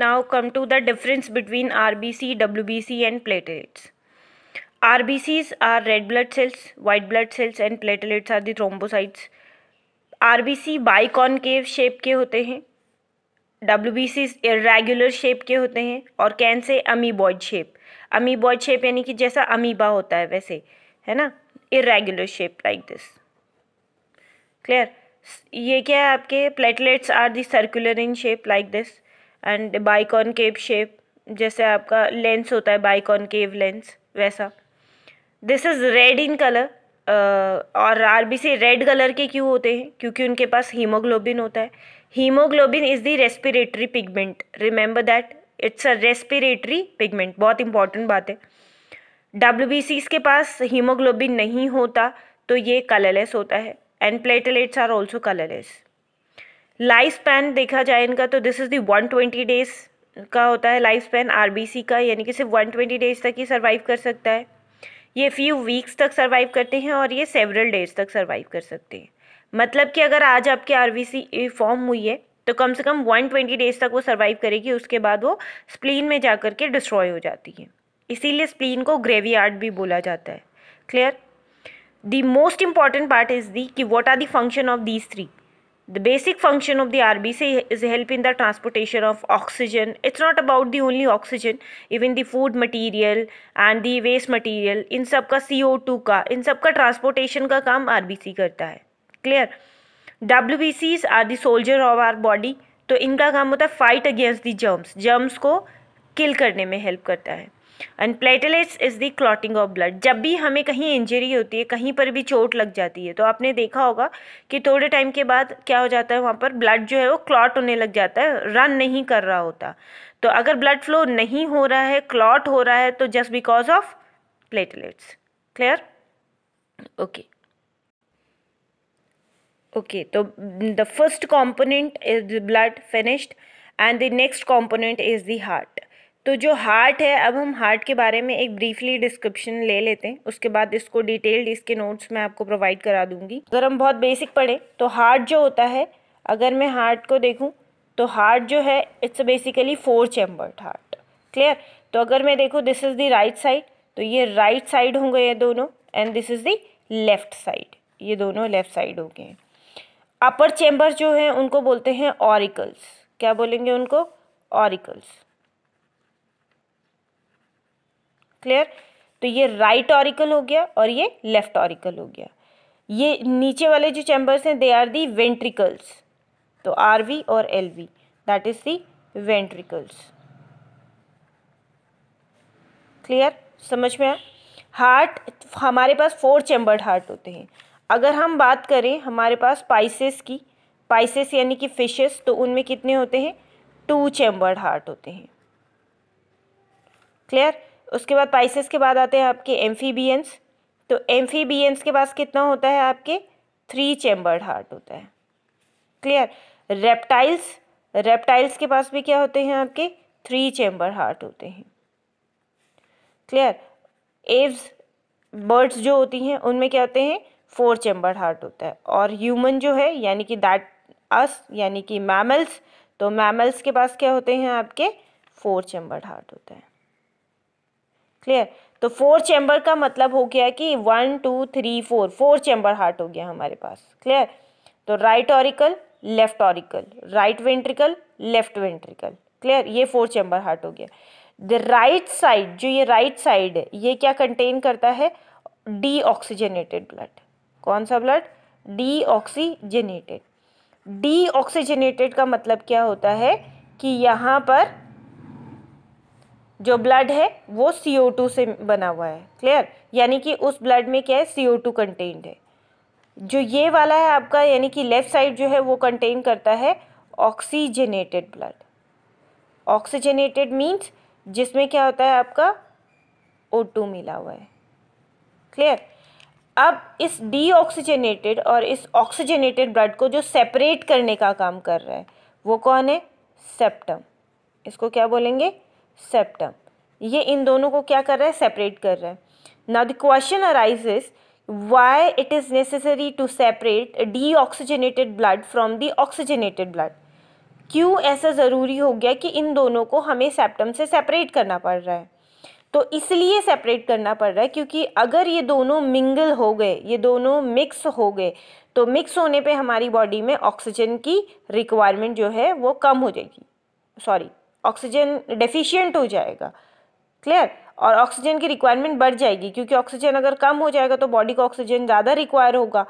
Now come to the difference between RBC, WBC and platelets. RBCs are red blood cells, white blood cells and platelets are the thrombocytes. RBC biconcave shape के होते हैं W B C irregular के होते हैं और can say amoeboid shape amoeboid shape यानी कि जैसा amoeba होता है वैसे है ना irregular shape like this clear ये क्या है आपके platelets are the circular in shape like this and biconcave shape जैसे आपका लेंस होता है बाइकॉन केव लेंस वैसा this is red in colour और आरबीसी रेड कलर के क्यों होते हैं क्योंकि उनके पास हीमोग्लोबिन होता है haemoglobin is the respiratory pigment remember that it's a respiratory pigment बहुत इंपॉर्टेंट बात है डब्ल्यू के पास हीमोग्लोबिन नहीं होता तो ये कलरलेस होता है and platelets are also colourless life span देखा जाए इनका तो this is the one twenty days का होता है लाइफ स्पैन सी का यानी कि सिर्फ वन ट्वेंटी डेज़ तक ही सर्वाइव कर सकता है ये फ्यू वीक्स तक सर्वाइव करते हैं और ये सेवरल डेज तक सर्वाइव कर सकते हैं मतलब कि अगर आज बी सी फॉर्म हुई है तो कम से कम वन ट्वेंटी डेज़ तक वो सर्वाइव करेगी उसके बाद वो स्प्लीन में जा कर के डिस्ट्रॉय हो जाती है इसीलिए स्प्लीन को ग्रेवी आर्ट भी बोला जाता है clear the most important part is the कि what are the function of these three the basic function of the RBC is help in the transportation of oxygen. It's not about the only oxygen, even the food material and the waste material, इन सब का CO2 का इन सब का transportation का काम RBC करता है Clear? WBCs are the soldier of our body. तो इनका काम होता है fight against the germs germs को किल करने में हेल्प करता है and platelets is the clotting of blood जब भी हमें कहीं इंजरी होती है कहीं पर भी चोट लग जाती है तो आपने देखा होगा कि थोड़े टाइम के बाद क्या हो जाता है वहाँ पर ब्लड जो है वो क्लॉट होने लग जाता है रन नहीं कर रहा होता तो अगर ब्लड फ्लो नहीं हो रहा है क्लॉट हो रहा है तो just because of platelets clear okay okay तो the first component is the blood finished and the next component is the तो जो हार्ट है अब हम हार्ट के बारे में एक ब्रीफली डिस्क्रिप्शन ले लेते हैं उसके बाद इसको डिटेल्ड इसके नोट्स मैं आपको प्रोवाइड करा दूंगी अगर हम बहुत बेसिक पढ़ें तो हार्ट जो होता है अगर मैं हार्ट को देखूँ तो हार्ट जो है it's basically four chambered heart clear तो अगर मैं देखूँ this is the right side तो ये राइट साइड होंगे ये दोनों and this is the left side ये दोनों लेफ़्ट साइड हो गए अपर चैम्बर जो है उनको बोलते हैं ऑरिकल्स क्या बोलेंगे उनको ऑरिकल्स क्लियर तो ये राइट ऑरिकल हो गया और ये लेफ्ट ऑरिकल हो गया ये नीचे वाले जो चैम्बर्स हैं दे आर दी वेंट्रिकल्स तो आर वी और L V that is the ventricles clear समझ में आया हार्ट हमारे पास फोर चैम्बर्ड हार्ट होते हैं अगर हम बात करें हमारे पास पाइसेस की पाइसेस यानी कि फिशेस तो उनमें कितने होते हैं टू चैम्बर्ड हार्ट होते हैं क्लियर उसके बाद पाइसेस के बाद आते हैं आपके एम्फीबियंस तो एम्फीबियंस के पास कितना होता है आपके थ्री चैम्बर्ड हार्ट होता है क्लियर रेप्टाइल्स रेप्टाइल्स के पास भी क्या होते हैं आपके थ्री चैम्बर हार्ट होते हैं क्लियर एव्स बर्ड्स जो होती हैं उनमें क्या होते हैं फोर चैम्बर हार्ट होता है और ह्यूमन जो है यानी कि दैट अस यानी कि मैमल्स तो मैमल्स के पास क्या होते हैं आपके फोर चैम्बर हार्ट होता है क्लियर तो फोर चैम्बर का मतलब हो गया कि one two three four four chamber heart हो गया हमारे पास क्लियर तो right auricle left auricle right ventricle left ventricle clear ये फोर चैम्बर हार्ट हो गया द राइट साइड जो ये राइट right साइड है ये क्या कंटेन करता है डी ऑक्सीजनेटेड ब्लड कौन सा blood deoxygenated deoxygenated का मतलब क्या होता है कि यहाँ पर जो ब्लड है वो सी ओ टू से बना हुआ है क्लियर यानी कि उस ब्लड में क्या है सी ओ टू कंटेंट है जो ये वाला है आपका यानी कि लेफ़्ट साइड जो है वो कंटेन करता है ऑक्सीजनेटेड ब्लड ऑक्सीजनेटेड मीन्स जिसमें क्या होता है आपका ओ टू मिला हुआ है क्लियर अब इस डीऑक्सीजनेटेड और इस ऑक्सीजनेटेड ब्लड को जो सेपरेट करने का काम कर रहा है वो कौन है सेप्टम इसको क्या बोलेंगे सेप्टम ये इन दोनों को क्या कर रहा है सेपरेट कर रहा है now the question arises it is necessary to separate deoxygenated blood from the oxygenated blood क्यों ऐसा ज़रूरी हो गया कि इन दोनों को हमें सेप्टम से सेपरेट करना पड़ रहा है तो इसलिए सेपरेट करना पड़ रहा है क्योंकि अगर ये दोनों मिंगल हो गए ये दोनों मिक्स हो गए तो मिक्स होने पे हमारी बॉडी में ऑक्सीजन की रिक्वायरमेंट जो है वो कम हो जाएगी सॉरी ऑक्सीजन डेफिशिएंट हो जाएगा क्लियर और ऑक्सीजन की रिक्वायरमेंट बढ़ जाएगी क्योंकि ऑक्सीजन अगर कम हो जाएगा तो बॉडी को ऑक्सीजन ज़्यादा रिक्वायर होगा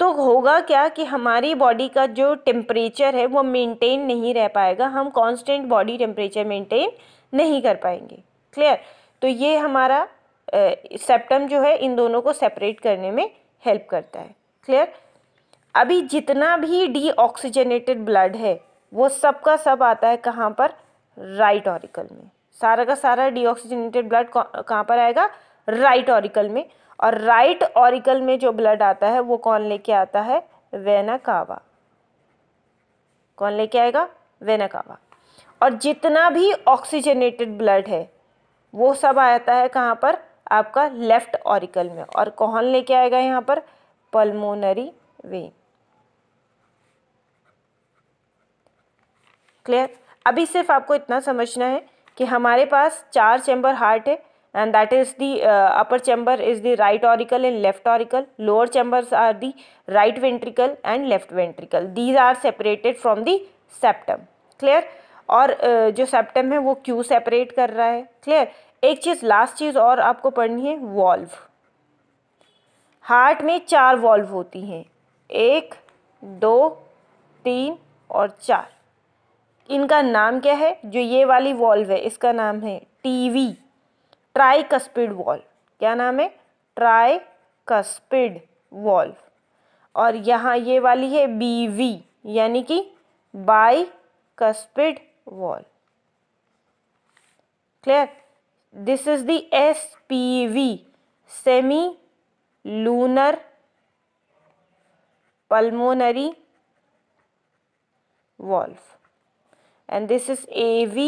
तो होगा क्या कि हमारी बॉडी का जो टेम्परेचर है वो मेंटेन नहीं रह पाएगा हम कांस्टेंट बॉडी टेम्परेचर मेंटेन नहीं कर पाएंगे क्लियर तो ये हमारा सेप्टम uh, जो है इन दोनों को सेपरेट करने में हेल्प करता है क्लियर अभी जितना भी डीऑक्सीजनेटेड ब्लड है वो सब का सब आता है कहाँ पर राइट ऑरिकल में सारा का सारा डिऑक्सीजनेटेड ब्लड कहाँ पर आएगा राइट ऑरिकल में और राइट ऑरिकल में जो ब्लड आता है वो कौन लेके आता है वेना कावा कौन लेके आएगा वेना कावा और जितना भी ऑक्सीजनेटेड ब्लड है वो सब आता है कहाँ पर आपका लेफ्ट ऑरिकल में और कौन लेके आएगा यहाँ पर पल्मोनरी वेन क्लियर अभी सिर्फ आपको इतना समझना है कि हमारे पास चार चैम्बर हार्ट है and that is the upper chamber is the right auricle and left auricle lower chambers are the right ventricle and left ventricle these are separated from the septum clear और uh, जो septum है वो Q separate कर रहा है clear एक चीज़ last चीज़ और आपको पढ़नी है वॉल्व हार्ट में चार वॉल्व होती हैं एक दो तीन और चार इनका नाम क्या है जो ये वाली वॉल्व है इसका नाम है टीवी ट्राई कस्पिड वॉल्व क्या नाम है ट्राई कस्पिड वॉल्व और यहाँ ये वाली है बीवी यानी कि bicuspid valve clear this is the S P V semilunar pulmonary valve and this is AV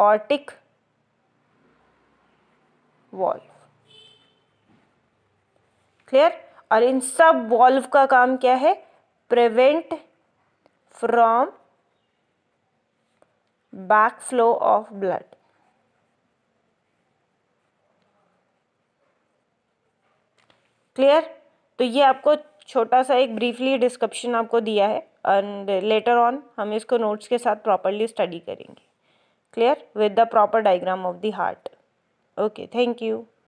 aortic valve clear और इन सब वॉल्व का काम क्या है prevent from back flow of blood clear तो ये आपको छोटा सा एक ब्रीफली डिस्क्रिप्शन आपको दिया है एंड लेटर ऑन हम इसको नोट्स के साथ प्रॉपरली स्टडी करेंगे clear with the proper diagram of the heart okay thank you